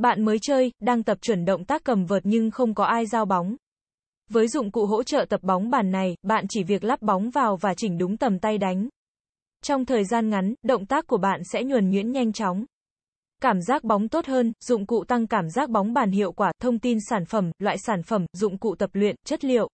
Bạn mới chơi, đang tập chuẩn động tác cầm vợt nhưng không có ai giao bóng. Với dụng cụ hỗ trợ tập bóng bàn này, bạn chỉ việc lắp bóng vào và chỉnh đúng tầm tay đánh. Trong thời gian ngắn, động tác của bạn sẽ nhuần nhuyễn nhanh chóng. Cảm giác bóng tốt hơn, dụng cụ tăng cảm giác bóng bàn hiệu quả, thông tin sản phẩm, loại sản phẩm, dụng cụ tập luyện, chất liệu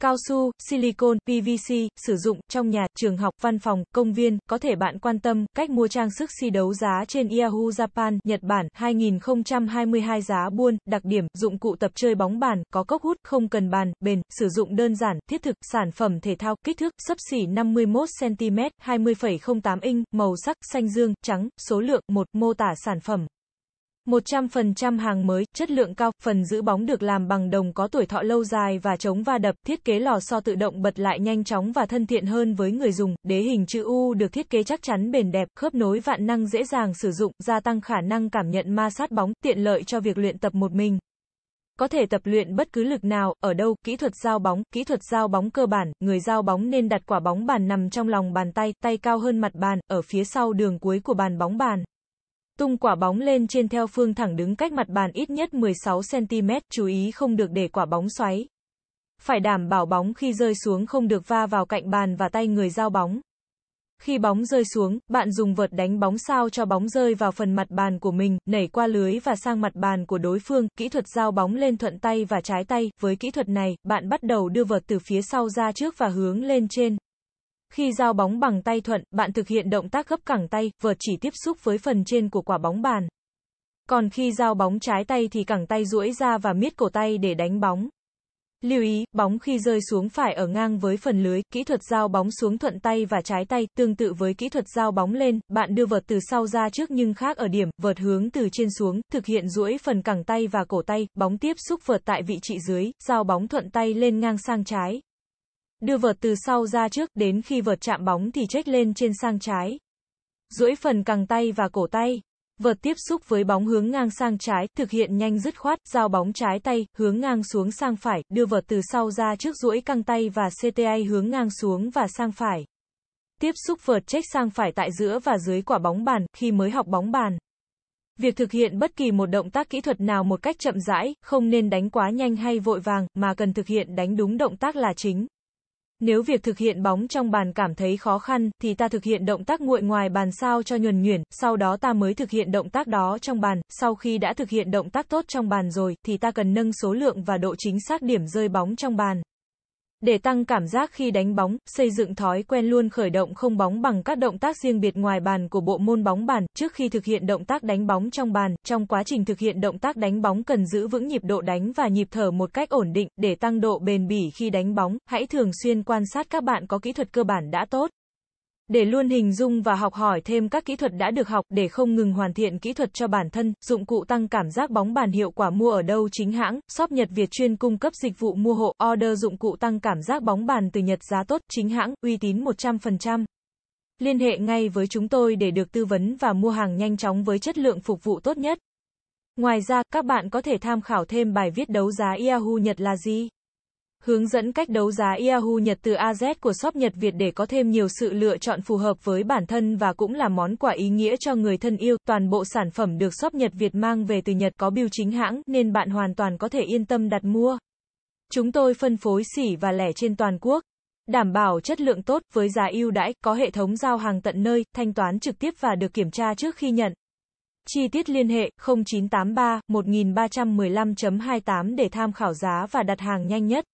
cao su, silicon, PVC, sử dụng trong nhà, trường học, văn phòng, công viên. Có thể bạn quan tâm cách mua trang sức si đấu giá trên Yahoo Japan, Nhật Bản, 2022 giá buôn, đặc điểm, dụng cụ tập chơi bóng bàn, có cốc hút, không cần bàn, bền, sử dụng đơn giản, thiết thực, sản phẩm thể thao, kích thước, sấp xỉ 51cm, 20,08 inch, màu sắc, xanh dương, trắng, số lượng, 1, mô tả sản phẩm. 100% hàng mới, chất lượng cao, phần giữ bóng được làm bằng đồng có tuổi thọ lâu dài và chống va đập, thiết kế lò xo tự động bật lại nhanh chóng và thân thiện hơn với người dùng, đế hình chữ U được thiết kế chắc chắn bền đẹp, khớp nối vạn năng dễ dàng sử dụng, gia tăng khả năng cảm nhận ma sát bóng, tiện lợi cho việc luyện tập một mình. Có thể tập luyện bất cứ lực nào, ở đâu, kỹ thuật giao bóng, kỹ thuật giao bóng cơ bản, người giao bóng nên đặt quả bóng bàn nằm trong lòng bàn tay, tay cao hơn mặt bàn, ở phía sau đường cuối của bàn bóng bàn. Tung quả bóng lên trên theo phương thẳng đứng cách mặt bàn ít nhất 16cm, chú ý không được để quả bóng xoáy. Phải đảm bảo bóng khi rơi xuống không được va vào cạnh bàn và tay người giao bóng. Khi bóng rơi xuống, bạn dùng vợt đánh bóng sao cho bóng rơi vào phần mặt bàn của mình, nảy qua lưới và sang mặt bàn của đối phương. Kỹ thuật giao bóng lên thuận tay và trái tay. Với kỹ thuật này, bạn bắt đầu đưa vợt từ phía sau ra trước và hướng lên trên. Khi giao bóng bằng tay thuận, bạn thực hiện động tác gấp cẳng tay, vợt chỉ tiếp xúc với phần trên của quả bóng bàn. Còn khi giao bóng trái tay thì cẳng tay duỗi ra và miết cổ tay để đánh bóng. Lưu ý, bóng khi rơi xuống phải ở ngang với phần lưới, kỹ thuật giao bóng xuống thuận tay và trái tay, tương tự với kỹ thuật giao bóng lên, bạn đưa vợt từ sau ra trước nhưng khác ở điểm, vợt hướng từ trên xuống, thực hiện duỗi phần cẳng tay và cổ tay, bóng tiếp xúc vợt tại vị trí dưới, giao bóng thuận tay lên ngang sang trái, Đưa vợt từ sau ra trước, đến khi vợt chạm bóng thì chết lên trên sang trái. duỗi phần cẳng tay và cổ tay. Vợt tiếp xúc với bóng hướng ngang sang trái, thực hiện nhanh dứt khoát, giao bóng trái tay, hướng ngang xuống sang phải, đưa vợt từ sau ra trước duỗi căng tay và CTA hướng ngang xuống và sang phải. Tiếp xúc vợt chết sang phải tại giữa và dưới quả bóng bàn, khi mới học bóng bàn. Việc thực hiện bất kỳ một động tác kỹ thuật nào một cách chậm rãi, không nên đánh quá nhanh hay vội vàng, mà cần thực hiện đánh đúng động tác là chính. Nếu việc thực hiện bóng trong bàn cảm thấy khó khăn, thì ta thực hiện động tác nguội ngoài bàn sao cho nhuần nhuyễn, sau đó ta mới thực hiện động tác đó trong bàn. Sau khi đã thực hiện động tác tốt trong bàn rồi, thì ta cần nâng số lượng và độ chính xác điểm rơi bóng trong bàn. Để tăng cảm giác khi đánh bóng, xây dựng thói quen luôn khởi động không bóng bằng các động tác riêng biệt ngoài bàn của bộ môn bóng bàn, trước khi thực hiện động tác đánh bóng trong bàn, trong quá trình thực hiện động tác đánh bóng cần giữ vững nhịp độ đánh và nhịp thở một cách ổn định, để tăng độ bền bỉ khi đánh bóng, hãy thường xuyên quan sát các bạn có kỹ thuật cơ bản đã tốt để luôn hình dung và học hỏi thêm các kỹ thuật đã được học để không ngừng hoàn thiện kỹ thuật cho bản thân. Dụng cụ tăng cảm giác bóng bàn hiệu quả mua ở đâu chính hãng, shop Nhật Việt chuyên cung cấp dịch vụ mua hộ, order dụng cụ tăng cảm giác bóng bàn từ Nhật giá tốt, chính hãng, uy tín 100%. Liên hệ ngay với chúng tôi để được tư vấn và mua hàng nhanh chóng với chất lượng phục vụ tốt nhất. Ngoài ra, các bạn có thể tham khảo thêm bài viết đấu giá Yahoo Nhật là gì? Hướng dẫn cách đấu giá Yahoo Nhật từ AZ của shop Nhật Việt để có thêm nhiều sự lựa chọn phù hợp với bản thân và cũng là món quà ý nghĩa cho người thân yêu. Toàn bộ sản phẩm được shop Nhật Việt mang về từ Nhật có biêu chính hãng nên bạn hoàn toàn có thể yên tâm đặt mua. Chúng tôi phân phối xỉ và lẻ trên toàn quốc, đảm bảo chất lượng tốt với giá ưu đãi, có hệ thống giao hàng tận nơi, thanh toán trực tiếp và được kiểm tra trước khi nhận. Chi tiết liên hệ 0983 1315.28 để tham khảo giá và đặt hàng nhanh nhất.